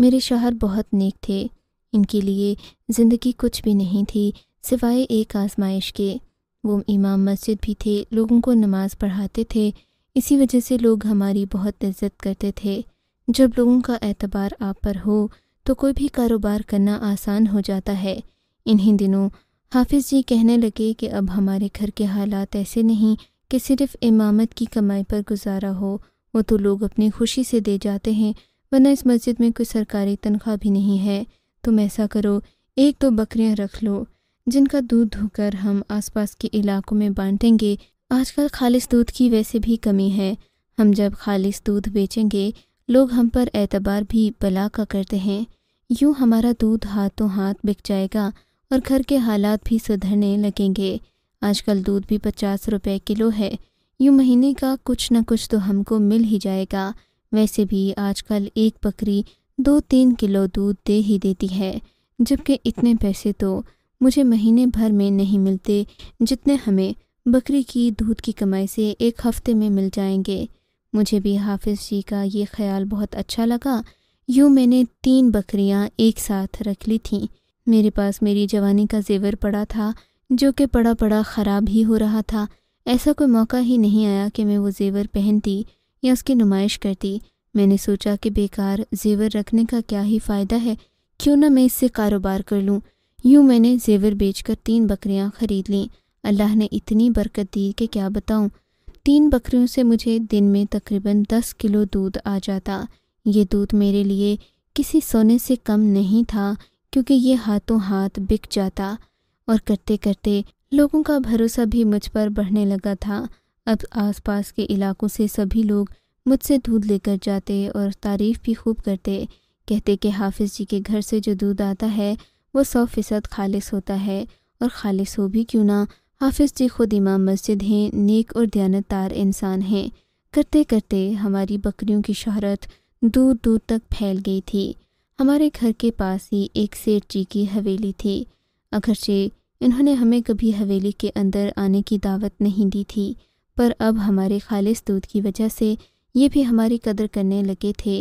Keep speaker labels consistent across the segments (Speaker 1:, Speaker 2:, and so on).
Speaker 1: मेरे शोहर बहुत नेक थे इनके लिए ज़िंदगी कुछ भी नहीं थी सिवाय एक आजमाइश के वो इमाम मस्जिद भी थे लोगों को नमाज़ पढ़ाते थे इसी वजह से लोग हमारी बहुत इज्जत करते थे जब लोगों का एतबार आप पर हो तो कोई भी कारोबार करना आसान हो जाता है इन्हीं दिनों हाफिज जी कहने लगे कि अब हमारे घर के हालात ऐसे नहीं कि सिर्फ इमामत की कमाई पर गुजारा हो वो तो लोग अपनी खुशी से दे जाते हैं वरना इस मस्जिद में कोई सरकारी तनख्वाह भी नहीं है तुम ऐसा करो एक दो बकरियां रख लो जिनका दूध धोकर हम आसपास के इलाकों में बांटेंगे आजकल खालिस दूध की वैसे भी कमी है हम जब खालिस दूध बेचेंगे लोग हम पर एतबार भी बला का करते हैं यूँ हमारा दूध हाथों हाथ बिक जाएगा और घर के हालात भी सुधरने लगेंगे आजकल दूध भी पचास रुपये किलो है यूँ महीने का कुछ न कुछ तो हमको मिल ही जाएगा वैसे भी आजकल एक बकरी दो तीन किलो दूध दे ही देती है जबकि इतने पैसे तो मुझे महीने भर में नहीं मिलते जितने हमें बकरी की दूध की कमाई से एक हफ्ते में मिल जाएंगे मुझे भी हाफिज जी का ये ख्याल बहुत अच्छा लगा यूँ मैंने तीन बकरियाँ एक साथ रख ली थीं मेरे पास मेरी जवानी का जेवर पड़ा था जो कि पड़ा पड़ा ख़राब ही हो रहा था ऐसा कोई मौका ही नहीं आया कि मैं वो जेवर पहनती या उसकी नुमाइश करती मैंने सोचा कि बेकार जेवर रखने का क्या ही फ़ायदा है क्यों ना मैं इससे कारोबार कर लूँ यूँ मैंने जेवर बेचकर तीन बकरियाँ ख़रीद लीं अल्लाह ने इतनी बरकत दी कि क्या बताऊँ तीन बकरियों से मुझे दिन में तकरीबन दस किलो दूध आ जाता ये दूध मेरे लिए किसी सोने से कम नहीं था क्योंकि ये हाथों हाथ बिक जाता और करते करते लोगों का भरोसा भी मुझ पर बढ़ने लगा था अब आसपास के इलाकों से सभी लोग मुझसे दूध लेकर जाते और तारीफ़ भी खूब करते कहते कि हाफिज़ जी के घर से जो दूध आता है वो सौ फ़ीसद खालिश होता है और खालिश हो भी क्यों ना हाफिज़ जी खुद इमाम मस्जिद हैं नेक और दयानतदार इंसान हैं करते करते हमारी बकरियों की शहरत दूर दूर तक फैल गई थी हमारे घर के पास ही एक सेठ जी की हवेली थी अगरचे इन्होंने हमें कभी हवेली के अंदर आने की दावत नहीं दी थी पर अब हमारे खालिश दूध की वजह से ये भी हमारी कदर करने लगे थे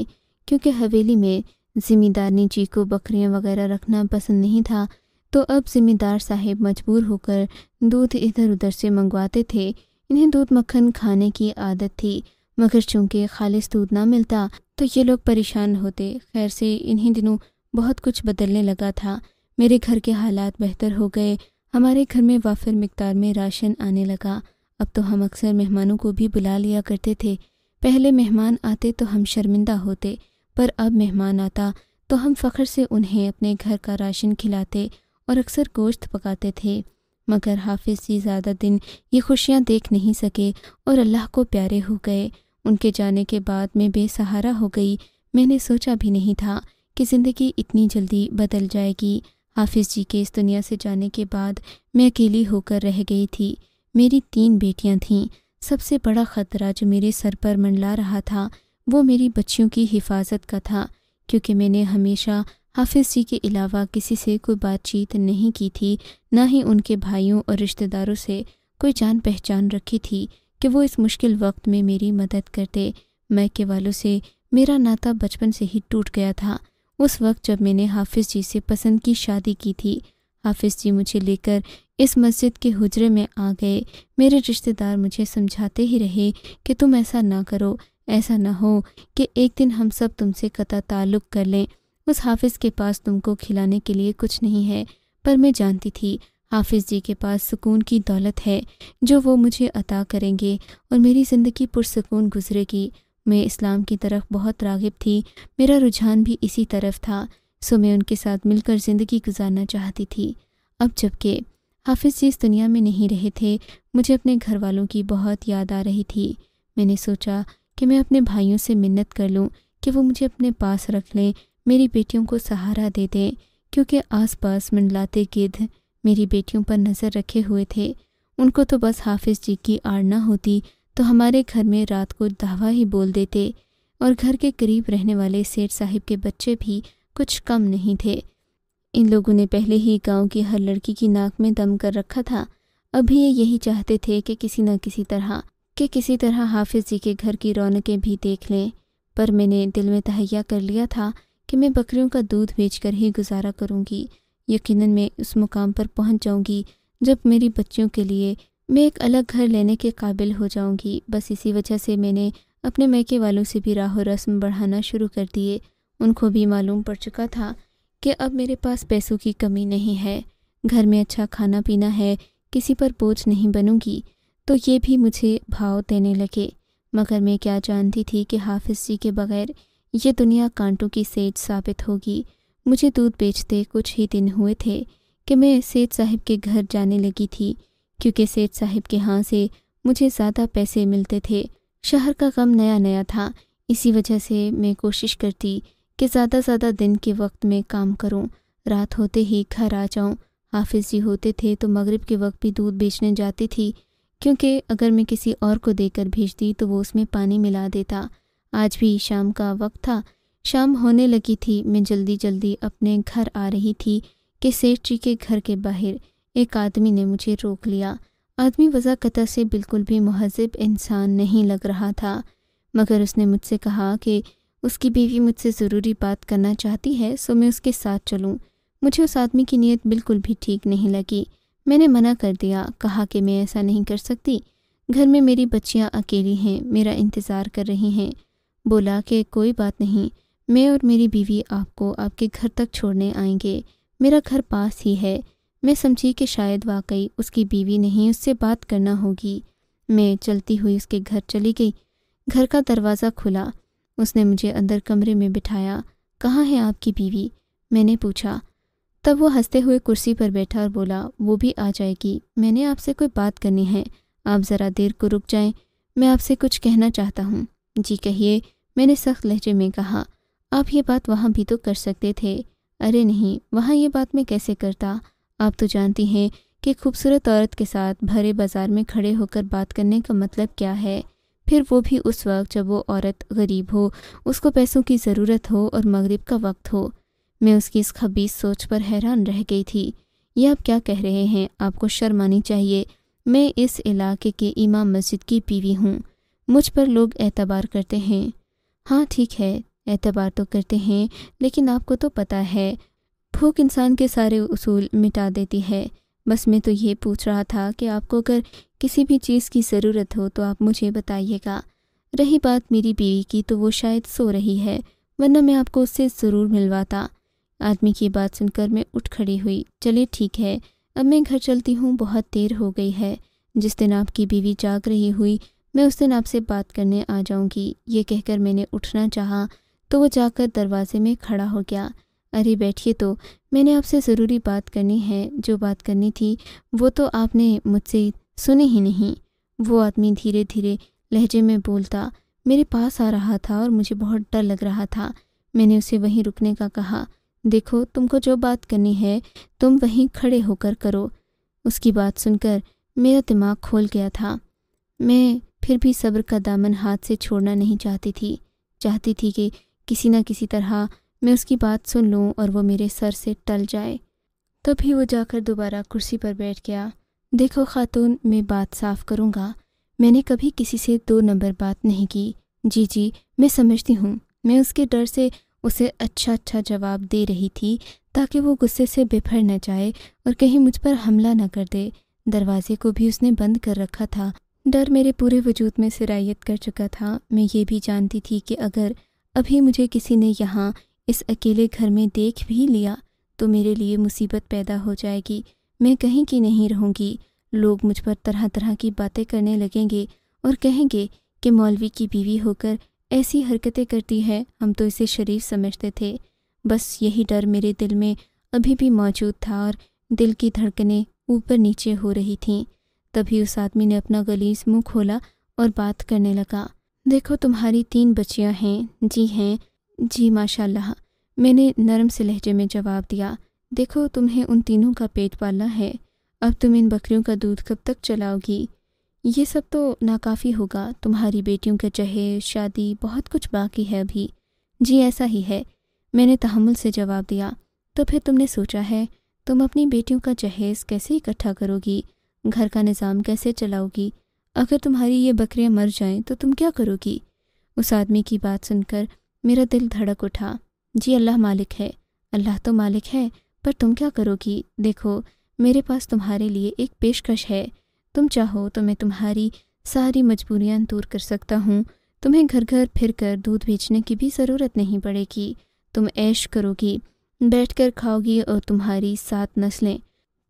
Speaker 1: क्योंकि हवेली में ज़िम्मेदार ने जी को बकरियाँ वगैरह रखना पसंद नहीं था तो अब ज़िम्मेदार साहब मजबूर होकर दूध इधर उधर से मंगवाते थे इन्हें दूध मक्खन खाने की आदत थी मगर चूंकि खालिश दूध ना मिलता तो ये लोग परेशान होते खैर से इन्हीं दिनों बहुत कुछ बदलने लगा था मेरे घर के हालात बेहतर हो गए हमारे घर में वाफिर मकदार में राशन आने लगा अब तो हम अक्सर मेहमानों को भी बुला लिया करते थे पहले मेहमान आते तो हम शर्मिंदा होते पर अब मेहमान आता तो हम फ़ख्र से उन्हें अपने घर का राशन खिलाते और अक्सर गोश्त पकाते थे मगर हाफिज जी ज़्यादा दिन ये खुशियाँ देख नहीं सके और अल्लाह को प्यारे हो गए उनके जाने के बाद मैं बेसहारा हो गई मैंने सोचा भी नहीं था कि ज़िंदगी इतनी जल्दी बदल जाएगी हाफिज जी के इस दुनिया से जाने के बाद मैं अकेली होकर रह गई थी मेरी तीन बेटियां थीं सबसे बड़ा ख़तरा जो मेरे सर पर मंडला रहा था वो मेरी बच्चियों की हिफाजत का था क्योंकि मैंने हमेशा हाफिज जी के अलावा किसी से कोई बातचीत नहीं की थी ना ही उनके भाइयों और रिश्तेदारों से कोई जान पहचान रखी थी कि वो इस मुश्किल वक्त में मेरी मदद करते मैके वालों से मेरा नाता बचपन से ही टूट गया था उस वक्त जब मैंने हाफिज जी से पसंद की शादी की थी हाफिज जी मुझे लेकर इस मस्जिद के हुजरे में आ गए मेरे रिश्तेदार मुझे समझाते ही रहे कि तुम ऐसा ना करो ऐसा ना हो कि एक दिन हम सब तुमसे कता ताल्लुक़ कर लें उस हाफिज़ के पास तुमको खिलाने के लिए कुछ नहीं है पर मैं जानती थी हाफिज़ जी के पास सुकून की दौलत है जो वो मुझे अता करेंगे और मेरी ज़िंदगी पुरसकून गुजरेगी मैं इस्लाम की तरफ बहुत रागिब थी मेरा रुझान भी इसी तरफ था सो मैं उनके साथ मिलकर ज़िंदगी गुजारना चाहती थी अब जबकि हाफिज़ जी इस दुनिया में नहीं रहे थे मुझे अपने घर वालों की बहुत याद आ रही थी मैंने सोचा कि मैं अपने भाइयों से मिन्नत कर लूँ कि वो मुझे अपने पास रख लें मेरी बेटियों को सहारा दे दें क्योंकि आसपास मंडलाते गिद्ध मेरी बेटियों पर नज़र रखे हुए थे उनको तो बस हाफिज़ जी की आड़ना होती तो हमारे घर में रात को दावा ही बोल देते और घर के करीब रहने वाले सेठ साहिब के बच्चे भी कुछ कम नहीं थे इन लोगों ने पहले ही गांव की हर लड़की की नाक में दम कर रखा था अभी ये यही चाहते थे कि किसी न किसी तरह कि किसी तरह हाफिज जी के घर की रौनकें भी देख लें पर मैंने दिल में तहैया कर लिया था कि मैं बकरियों का दूध बेचकर ही गुजारा करूंगी यकीनन मैं उस मुकाम पर पहुंच जाऊंगी जब मेरी बच्चियों के लिए मैं एक अलग घर लेने के काबिल हो जाऊंगी बस इसी वजह से मैंने अपने मैके वालों से भी राह रस्म बढ़ाना शुरू कर दिए उनको भी मालूम पड़ चुका था कि अब मेरे पास पैसों की कमी नहीं है घर में अच्छा खाना पीना है किसी पर बोझ नहीं बनूंगी तो ये भी मुझे भाव देने लगे मगर मैं क्या जानती थी कि हाफिज जी के बगैर ये दुनिया कांटों की सेज साबित होगी मुझे दूध बेचते कुछ ही दिन हुए थे कि मैं सेठ साहिब के घर जाने लगी थी क्योंकि सेठ साहिब के हाँ से मुझे ज़्यादा पैसे मिलते थे शहर का गम नया नया था इसी वजह से मैं कोशिश करती कि ज़्यादा ज़्यादा दिन के वक्त में काम करूँ रात होते ही घर आ जाऊँ हाफिज़ जी होते थे तो मगरिब के वक्त भी दूध बेचने जाती थी क्योंकि अगर मैं किसी और को देकर भेजती तो वो उसमें पानी मिला देता आज भी शाम का वक्त था शाम होने लगी थी मैं जल्दी जल्दी अपने घर आ रही थी कि सेठ जी के घर के बाहर एक आदमी ने मुझे रोक लिया आदमी वजाकता से बिल्कुल भी महजब इंसान नहीं लग रहा था मगर उसने मुझसे कहा कि उसकी बीवी मुझसे ज़रूरी बात करना चाहती है सो मैं उसके साथ चलूँ मुझे उस आदमी की नीयत बिल्कुल भी ठीक नहीं लगी मैंने मना कर दिया कहा कि मैं ऐसा नहीं कर सकती घर में मेरी बच्चियाँ अकेली हैं मेरा इंतज़ार कर रही हैं बोला कि कोई बात नहीं मैं और मेरी बीवी आपको आपके घर तक छोड़ने आएंगे मेरा घर पास ही है मैं समझी कि शायद वाकई उसकी बीवी नहीं उससे बात करना होगी मैं चलती हुई उसके घर चली गई घर का दरवाज़ा खुला उसने मुझे अंदर कमरे में बिठाया कहाँ है आपकी बीवी मैंने पूछा तब वो हंसते हुए कुर्सी पर बैठा और बोला वो भी आ जाएगी मैंने आपसे कोई बात करनी है आप ज़रा देर को रुक जाएं मैं आपसे कुछ कहना चाहता हूँ जी कहिए मैंने सख्त लहजे में कहा आप ये बात वहाँ भी तो कर सकते थे अरे नहीं वहाँ ये बात मैं कैसे करता आप तो जानती हैं कि खूबसूरत औरत के साथ भरे बाजार में खड़े होकर बात करने का मतलब क्या है फिर वो भी उस वक्त जब वो औरत गरीब हो उसको पैसों की ज़रूरत हो और मगरिब का वक्त हो मैं उसकी इस खबीस सोच पर हैरान रह गई थी ये आप क्या कह रहे हैं आपको शर्म आनी चाहिए मैं इस इलाके के इमाम मस्जिद की बीवी हूँ मुझ पर लोग एतबार करते हैं हाँ ठीक है एतबार तो करते हैं लेकिन आपको तो पता है भूख इंसान के सारे उसूल मिटा देती है बस मैं तो ये पूछ रहा था कि आपको अगर किसी भी चीज़ की ज़रूरत हो तो आप मुझे बताइएगा रही बात मेरी बीवी की तो वो शायद सो रही है वरना मैं आपको उससे ज़रूर मिलवाता आदमी की बात सुनकर मैं उठ खड़ी हुई चले ठीक है अब मैं घर चलती हूँ बहुत देर हो गई है जिस दिन आपकी बीवी जाग रही हुई मैं उस दिन आपसे बात करने आ जाऊँगी ये कहकर मैंने उठना चाहा तो वो जाकर दरवाजे में खड़ा हो गया अरे बैठिए तो मैंने आपसे ज़रूरी बात करनी है जो बात करनी थी वो तो आपने मुझसे सुने ही नहीं वो आदमी धीरे धीरे लहजे में बोलता मेरे पास आ रहा था और मुझे बहुत डर लग रहा था मैंने उसे वहीं रुकने का कहा देखो तुमको जो बात करनी है तुम वहीं खड़े होकर करो उसकी बात सुनकर मेरा दिमाग खोल गया था मैं फिर भी सब्र का दामन हाथ से छोड़ना नहीं चाहती थी चाहती थी कि किसी न किसी तरह मैं उसकी बात सुन लूँ और वो मेरे सर से टल जाए तभी वो जाकर दोबारा कुर्सी पर बैठ गया देखो खातून मैं बात साफ करूँगा मैंने कभी किसी से दो नंबर बात नहीं की जी जी मैं समझती हूँ मैं उसके डर से उसे अच्छा अच्छा जवाब दे रही थी ताकि वो गुस्से से बिफर न जाए और कहीं मुझ पर हमला न कर दे दरवाजे को भी उसने बंद कर रखा था डर मेरे पूरे वजूद में सिरायत कर चुका था मैं ये भी जानती थी कि अगर अभी मुझे किसी ने यहाँ इस अकेले घर में देख भी लिया तो मेरे लिए मुसीबत पैदा हो जाएगी मैं कहीं की नहीं रहूँगी लोग मुझ पर तरह तरह की बातें करने लगेंगे और कहेंगे कि मौलवी की बीवी होकर ऐसी हरकतें करती है हम तो इसे शरीफ समझते थे बस यही डर मेरे दिल में अभी भी मौजूद था और दिल की धड़कनें ऊपर नीचे हो रही थीं तभी उस आदमी ने अपना गलीस मुंह खोला और बात करने लगा देखो तुम्हारी तीन बच्चियां हैं जी हैं जी माशाल्लाह मैंने नरम से लहजे में जवाब दिया देखो तुम्हें उन तीनों का पेट पालना है अब तुम इन बकरियों का दूध कब तक चलाओगी ये सब तो नाकाफ़ी होगा तुम्हारी बेटियों का जहेज शादी बहुत कुछ बाकी है अभी जी ऐसा ही है मैंने तहमुल से जवाब दिया तो फिर तुमने सोचा है तुम अपनी बेटियों का जहेज कैसे इकट्ठा करोगी घर का निज़ाम कैसे चलाओगी अगर तुम्हारी ये बकरियाँ मर जाएं तो तुम क्या करोगी उस आदमी की बात सुनकर मेरा दिल धड़क उठा जी अल्लाह मालिक है अल्लाह तो मालिक है पर तुम क्या करोगी देखो मेरे पास तुम्हारे लिए एक पेशकश है तुम चाहो तो मैं तुम्हारी सारी मजबूरियां दूर कर सकता हूँ तुम्हें घर घर फिर कर दूध बेचने की भी ज़रूरत नहीं पड़ेगी तुम ऐश करोगी बैठ कर खाओगी और तुम्हारी सात नस्लें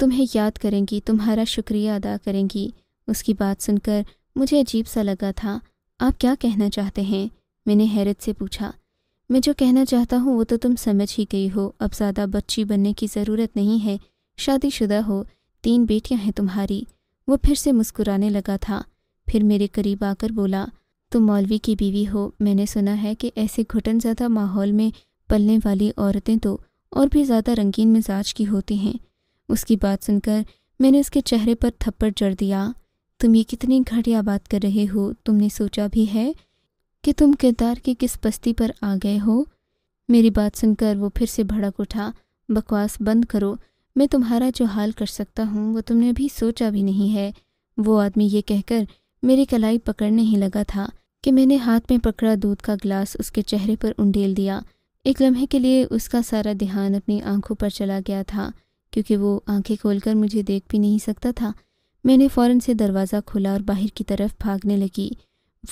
Speaker 1: तुम्हें याद करेंगी तुम्हारा शुक्रिया अदा करेंगी उसकी बात सुनकर मुझे अजीब सा लगा था आप क्या कहना चाहते हैं मैंने हैरत से पूछा मैं जो कहना चाहता हूँ वो तो तुम समझ ही गई हो अब ज़्यादा बच्ची बनने की ज़रूरत नहीं है शादीशुदा हो तीन बेटियां हैं तुम्हारी वो फिर से मुस्कुराने लगा था फिर मेरे करीब आकर बोला तुम मौलवी की बीवी हो मैंने सुना है कि ऐसे घुटन ज़्यादा माहौल में पलने वाली औरतें तो और भी ज़्यादा रंगीन मिजाज की होती हैं उसकी बात सुनकर मैंने उसके चेहरे पर थप्पड़ जड़ दिया तुम ये कितनी घटिया बात कर रहे हो तुमने सोचा भी है कि तुम किरदार की किस बस्ती पर आ गए हो मेरी बात सुनकर वो फिर से भड़क उठा बकवास बंद करो मैं तुम्हारा जो हाल कर सकता हूँ वो तुमने अभी सोचा भी नहीं है वो आदमी ये कहकर मेरी कलाई पकड़ने ही लगा था कि मैंने हाथ में पकड़ा दूध का गिलास उसके चेहरे पर उंडेल दिया एक लम्हे के लिए उसका सारा ध्यान अपनी आंखों पर चला गया था क्योंकि वो आंखें खोलकर मुझे देख भी नहीं सकता था मैंने फ़ौरन से दरवाज़ा खोला और बाहर की तरफ भागने लगी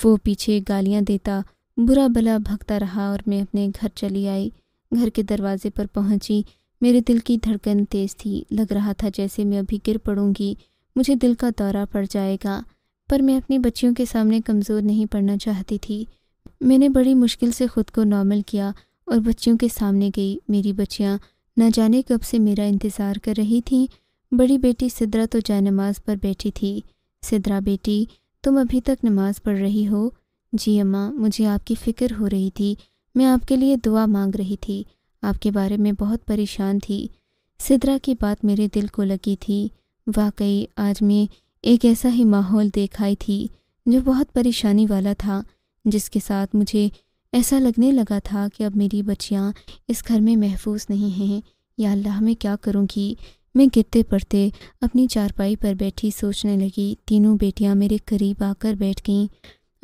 Speaker 1: वो पीछे गालियाँ देता बुरा भला भगता रहा और मैं अपने घर चली आई घर के दरवाजे पर पहुंची मेरे दिल की धड़कन तेज थी लग रहा था जैसे मैं अभी गिर पड़ूंगी मुझे दिल का दौरा पड़ जाएगा पर मैं अपनी बच्चियों के सामने कमज़ोर नहीं पड़ना चाहती थी मैंने बड़ी मुश्किल से खुद को नॉर्मल किया और बच्चियों के सामने गई मेरी बच्चियाँ न जाने कब से मेरा इंतज़ार कर रही थीं बड़ी बेटी सिद्रा तो जानमाज पर बैठी थी सिद्रा बेटी तुम अभी तक नमाज़ पढ़ रही हो जी अम्मा मुझे आपकी फ़िक्र हो रही थी मैं आपके लिए दुआ मांग रही थी आपके बारे में बहुत परेशान थी सिद्रा की बात मेरे दिल को लगी थी वाकई आज मैं एक ऐसा ही माहौल देखाई थी जो बहुत परेशानी वाला था जिसके साथ मुझे ऐसा लगने लगा था कि अब मेरी बच्चियाँ इस घर में महफूज नहीं हैं या अल्लाह मैं क्या करूँगी मैं गिरते पड़ते अपनी चारपाई पर बैठी सोचने लगी तीनों बेटियां मेरे करीब आकर बैठ गईं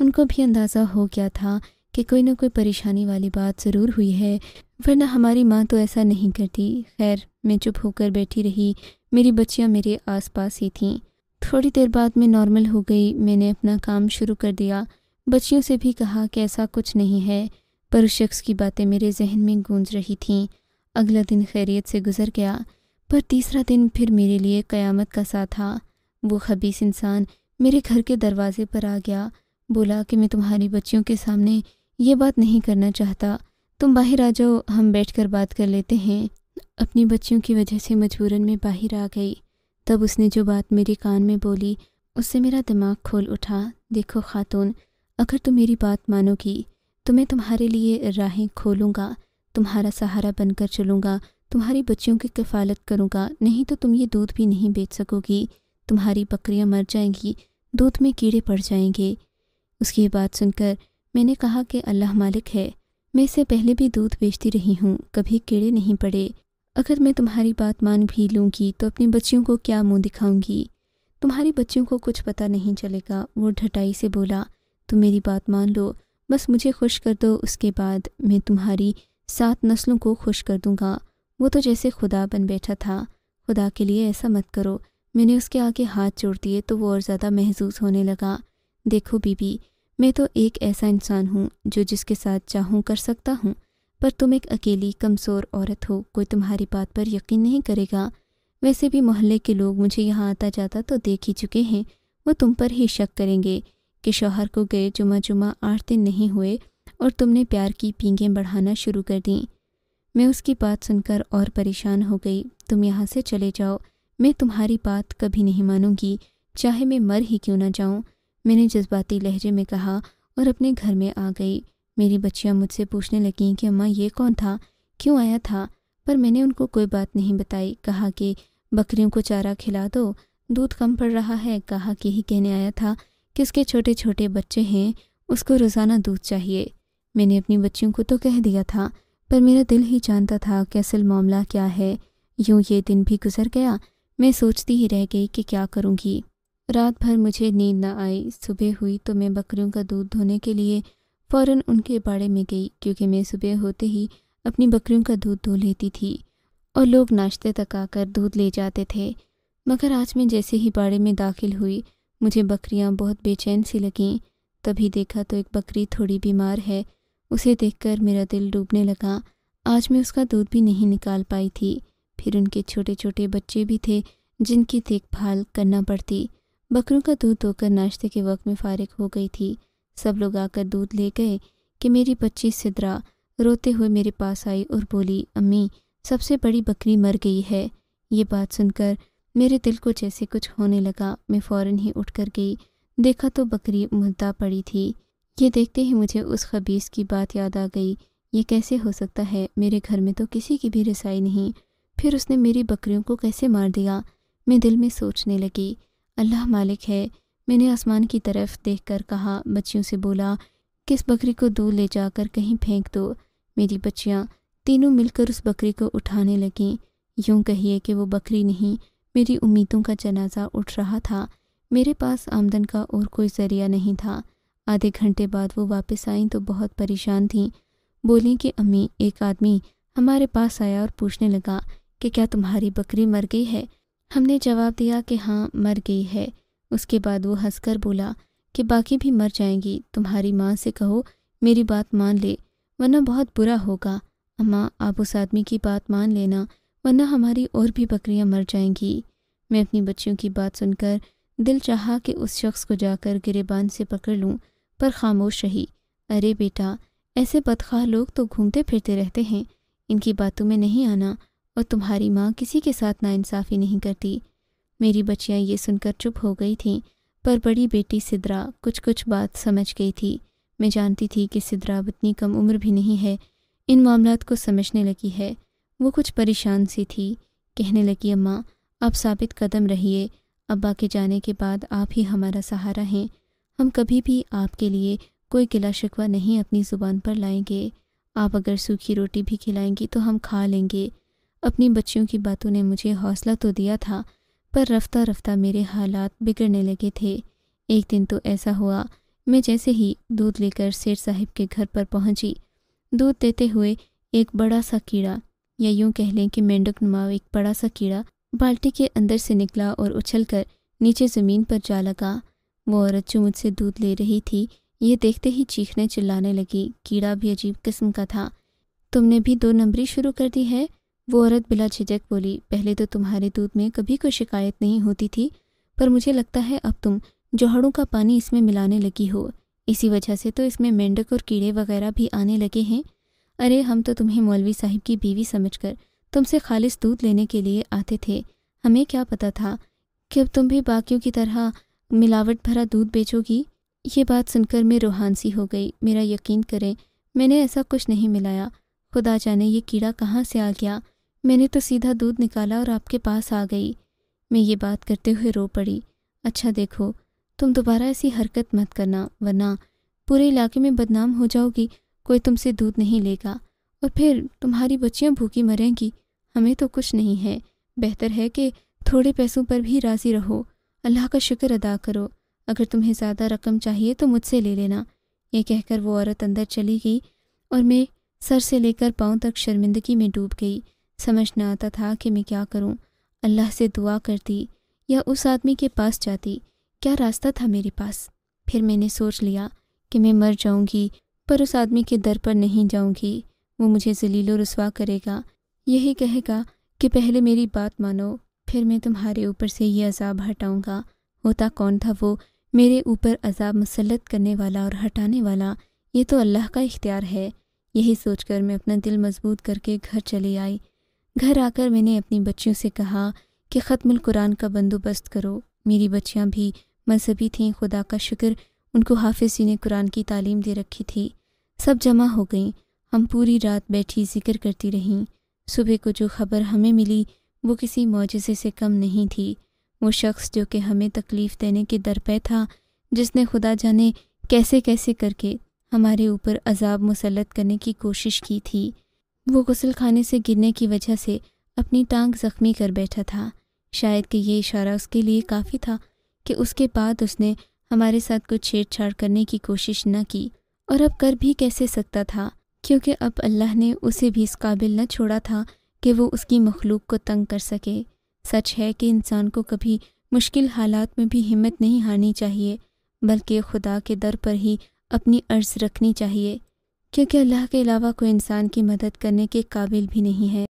Speaker 1: उनको भी अंदाज़ा हो गया था कि कोई ना कोई परेशानी वाली बात ज़रूर हुई है वरना हमारी माँ तो ऐसा नहीं करती खैर मैं चुप होकर बैठी रही मेरी बच्चियाँ मेरे पास ही थीं थोड़ी देर बाद मैं नॉर्मल हो गई मैंने अपना काम शुरू कर दिया बच्चियों से भी कहा कि ऐसा कुछ नहीं है पर उस शख्स की बातें मेरे जहन में गूंज रही थीं अगला दिन खैरियत से गुजर गया पर तीसरा दिन फिर मेरे लिए क़यामत का सा था वो खबीस इंसान मेरे घर के दरवाजे पर आ गया बोला कि मैं तुम्हारी बच्चियों के सामने ये बात नहीं करना चाहता तुम बाहर आ जाओ हम बैठकर बात कर लेते हैं अपनी बच्चियों की वजह से मजबूरन में बाहर आ गई तब उसने जो बात मेरे कान में बोली उससे मेरा दिमाग खोल उठा देखो खातून अगर तुम मेरी बात मानोगी तो मैं तुम्हारे लिए राहें खोलूँगा तुम्हारा सहारा बनकर चलूँगा तुम्हारी बच्चियों की कफालत करूँगा नहीं तो तुम ये दूध भी नहीं बेच सकोगी तुम्हारी बकरियाँ मर जाएंगी दूध में कीड़े पड़ जाएंगे उसकी बात सुनकर मैंने कहा कि अल्लाह मालिक है मैं इसे पहले भी दूध बेचती रही हूँ कभी कीड़े नहीं पड़े अगर मैं तुम्हारी बात मान भी लूँगी तो अपनी बच्चियों को क्या मुँह दिखाऊँगी तुम्हारी बच्चियों को कुछ पता नहीं चलेगा वो ढटाई से बोला तुम मेरी बात मान लो बस मुझे खुश कर दो उसके बाद मैं तुम्हारी सात नस्लों को खुश कर दूँगा वो तो जैसे खुदा बन बैठा था खुदा के लिए ऐसा मत करो मैंने उसके आगे हाथ जोड़ दिए तो वो और ज़्यादा महसूस होने लगा देखो बीबी मैं तो एक ऐसा इंसान हूँ जो जिसके साथ चाहूँ कर सकता हूँ पर तुम एक अकेली कमज़ोर औरत हो कोई तुम्हारी बात पर यकीन नहीं करेगा वैसे भी मोहल्ले के लोग मुझे यहाँ आता जाता तो देख ही चुके हैं वो तुम पर ही शक करेंगे कि शौहर को गए जुमा जुमा आठ दिन नहीं हुए और तुमने प्यार की पींगें बढ़ाना शुरू कर दीं मैं उसकी बात सुनकर और परेशान हो गई तुम यहाँ से चले जाओ मैं तुम्हारी बात कभी नहीं मानूंगी चाहे मैं मर ही क्यों ना जाऊँ मैंने जज्बाती लहजे में कहा और अपने घर में आ गई मेरी बच्चियाँ मुझसे पूछने लगीं कि अम्मा ये कौन था क्यों आया था पर मैंने उनको कोई बात नहीं बताई कहा कि बकरियों को चारा खिला दो दूध कम पड़ रहा है कहा कि ही कहने आया था कि उसके छोटे छोटे बच्चे हैं उसको रोज़ाना दूध चाहिए मैंने अपनी बच्चियों को तो कह दिया था पर मेरा दिल ही जानता था कि असल मामला क्या है यूं ये दिन भी गुजर गया मैं सोचती ही रह गई कि क्या करूँगी रात भर मुझे नींद ना आई सुबह हुई तो मैं बकरियों का दूध धोने के लिए फ़ौर उनके बाड़े में गई क्योंकि मैं सुबह होते ही अपनी बकरियों का दूध धो लेती थी और लोग नाश्ते तक आकर दूध ले जाते थे मगर आज मैं जैसे ही बाड़े में दाखिल हुई मुझे बकरियां बहुत बेचैन सी लगीं तभी देखा तो एक बकरी थोड़ी बीमार है उसे देखकर मेरा दिल डूबने लगा आज मैं उसका दूध भी नहीं निकाल पाई थी फिर उनके छोटे छोटे बच्चे भी थे जिनकी देखभाल करना पड़ती बकरों का दूध धोकर नाश्ते के वक्त में फारिग हो गई थी सब लोग आकर दूध ले गए कि मेरी बच्ची सिद्रा रोते हुए मेरे पास आई और बोली अम्मी सबसे बड़ी बकरी मर गई है ये बात सुनकर मेरे दिल को जैसे कुछ होने लगा मैं फ़ौरन ही उठ कर गई देखा तो बकरी मुद्दा पड़ी थी ये देखते ही मुझे उस खबीस की बात याद आ गई ये कैसे हो सकता है मेरे घर में तो किसी की भी रसाई नहीं फिर उसने मेरी बकरियों को कैसे मार दिया मैं दिल में सोचने लगी अल्लाह मालिक है मैंने आसमान की तरफ देखकर कहा बच्चियों से बोला किस बकरी को दूर ले जाकर कहीं फेंक दो मेरी बच्चियाँ तीनों मिलकर उस बकरी को उठाने लगीं यूं कहिए कि वो बकरी नहीं मेरी उम्मीदों का जनाजा उठ रहा था मेरे पास आमदन का और कोई ज़रिया नहीं था आधे घंटे बाद वो वापस आई तो बहुत परेशान थीं बोली कि अम्मी एक आदमी हमारे पास आया और पूछने लगा कि क्या तुम्हारी बकरी मर गई है हमने जवाब दिया कि हाँ मर गई है उसके बाद वो हंसकर बोला कि बाकी भी मर जाएंगी तुम्हारी माँ से कहो मेरी बात मान ले वरना बहुत बुरा होगा अम्मा आप उस आदमी की बात मान लेना वरना हमारी और भी बकरियाँ मर जाएंगी मैं अपनी बच्चियों की बात सुनकर दिल चाहा कि उस शख्स को जाकर गिरेबान से पकड़ लूँ पर खामोश रही अरे बेटा ऐसे बदखा लोग तो घूमते फिरते रहते हैं इनकी बातों में नहीं आना और तुम्हारी माँ किसी के साथ नाइंसाफ़ी नहीं करती मेरी बच्चियाँ ये सुनकर चुप हो गई थीं पर बड़ी बेटी सिद्रा कुछ कुछ बात समझ गई थी मैं जानती थी कि सिद्रा इतनी कम उम्र भी नहीं है इन मामला को समझने लगी है वो कुछ परेशान सी थी कहने लगी अम्मा आप साबित कदम रहिए अब्बा के जाने के बाद आप ही हमारा सहारा हैं हम कभी भी आपके लिए कोई गिला शिकवा नहीं अपनी ज़ुबान पर लाएंगे आप अगर सूखी रोटी भी खिलाएंगी तो हम खा लेंगे अपनी बच्चियों की बातों ने मुझे हौसला तो दिया था पर रफ्ता रफ्ता मेरे हालात बिगड़ने लगे थे एक दिन तो ऐसा हुआ मैं जैसे ही दूध लेकर शेर साहिब के घर पर पहुंची दूध देते हुए एक बड़ा सा कीड़ा या यूं कह लें कि मेंढक नुमा एक बड़ा सा कीड़ा बाल्टी के अंदर से निकला और उछलकर नीचे ज़मीन पर जा लगा वो औरत जो मुझसे दूध ले रही थी ये देखते ही चीखने चिल्लाने लगी कीड़ा भी अजीब किस्म का था तुमने भी दो नंबरी शुरू कर दी है वो औरत बिला झिझक बोली पहले तो तुम्हारे दूध में कभी कोई शिकायत नहीं होती थी पर मुझे लगता है अब तुम जोहड़ों का पानी इसमें मिलाने लगी हो इसी वजह से तो इसमें मेंढक और कीड़े वगैरह भी आने लगे हैं अरे हम तो तुम्हें मौलवी साहिब की बीवी समझकर तुमसे खालिश दूध लेने के लिए आते थे हमें क्या पता था कि अब तुम भी बाकियों की तरह मिलावट भरा दूध बेचोगी ये बात सुनकर मैं रूहान सी हो गई मेरा यकीन करें मैंने ऐसा कुछ नहीं मिलाया खुदा जाने ये कीड़ा कहाँ से आ गया मैंने तो सीधा दूध निकाला और आपके पास आ गई मैं ये बात करते हुए रो पड़ी अच्छा देखो तुम दोबारा ऐसी हरकत मत करना वरना पूरे इलाके में बदनाम हो जाओगी कोई तुमसे दूध नहीं लेगा और फिर तुम्हारी बच्चियाँ भूखी मरेंगी हमें तो कुछ नहीं है बेहतर है कि थोड़े पैसों पर भी राज़ी रहो अल्लाह का शुक्र अदा करो अगर तुम्हें ज़्यादा रकम चाहिए तो मुझसे ले लेना ये कहकर वो औरत अंदर चली गई और मैं सर से लेकर पाँव तक शर्मिंदगी में डूब गई समझ न आता था कि मैं क्या करूं अल्लाह से दुआ करती या उस आदमी के पास जाती क्या रास्ता था मेरे पास फिर मैंने सोच लिया कि मैं मर जाऊंगी पर उस आदमी के दर पर नहीं जाऊंगी वो मुझे जलीलो रसवा करेगा यही कहेगा कि पहले मेरी बात मानो फिर मैं तुम्हारे ऊपर से ये अजाब हटाऊंगा होता कौन था वो मेरे ऊपर अजाब मुसलत करने वाला और हटाने वाला ये तो अल्लाह का इख्तियार है यही सोचकर मैं अपना दिल मजबूत करके घर चली आई घर आकर मैंने अपनी बच्चियों से कहा कि ख़त्मुल कुरान का बंदोबस्त करो मेरी बच्चियाँ भी मजहबी थीं खुदा का शुक्र उनको हाफिज ने कुरान की तालीम दे रखी थी सब जमा हो गई हम पूरी रात बैठी जिक्र करती रहीं सुबह को जो खबर हमें मिली वो किसी मोजे से कम नहीं थी वो शख्स जो कि हमें तकलीफ़ देने के दर पे था जिसने खुदा जाने कैसे कैसे करके हमारे ऊपर अजाब मुसलत करने की कोशिश की थी वो गसल खाने से गिरने की वजह से अपनी टांग ज़ख्मी कर बैठा था शायद कि ये इशारा उसके लिए काफ़ी था कि उसके बाद उसने हमारे साथ कुछ छेड़छाड़ करने की कोशिश न की और अब कर भी कैसे सकता था क्योंकि अब अल्लाह ने उसे भी इस काबिल न छोड़ा था कि वो उसकी मखलूक को तंग कर सके सच है कि इंसान को कभी मुश्किल हालात में भी हिम्मत नहीं हारनी चाहिए बल्कि खुदा के दर पर ही अपनी अर्ज़ रखनी चाहिए क्योंकि अल्लाह के अलावा कोई इंसान की मदद करने के काबिल भी नहीं है